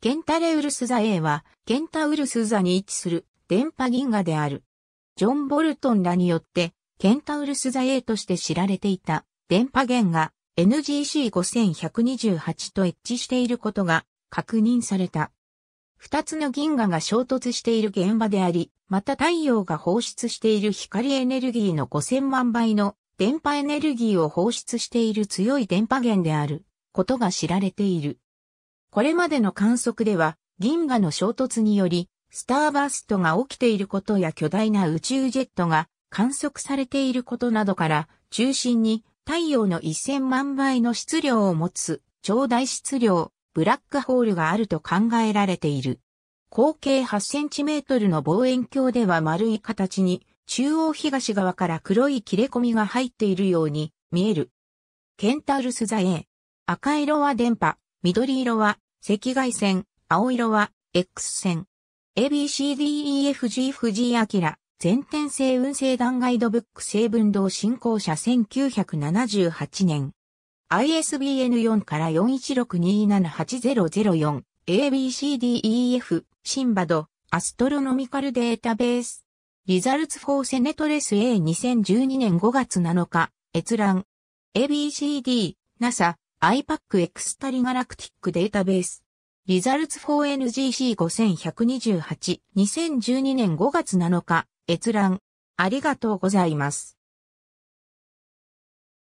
ケンタレウルス座 A は、ケンタウルス座に位置する電波銀河である。ジョン・ボルトンらによって、ケンタウルス座 A として知られていた電波源が NGC5128 と一致していることが確認された。二つの銀河が衝突している現場であり、また太陽が放出している光エネルギーの5000万倍の電波エネルギーを放出している強い電波源であることが知られている。これまでの観測では、銀河の衝突により、スターバーストが起きていることや巨大な宇宙ジェットが観測されていることなどから、中心に太陽の1000万倍の質量を持つ超大質量、ブラックホールがあると考えられている。口径8センチメートルの望遠鏡では丸い形に、中央東側から黒い切れ込みが入っているように見える。ケンタウルス座 A。赤色は電波、緑色は赤外線、青色は、X 線。ABCDEFG 藤井明、全天性運勢弾ガイドブック成分同振興者1978年。ISBN4 から416278004 ABCDEF シンバドアストロノミカルデータベースリザルツフォーセネトレス A2012 年5月7日閲覧 ABCD NASA IPAC エクスタリガラクティックデータベース。リザルツ 4NGC5128 2012年5月7日閲覧ありがとうございます。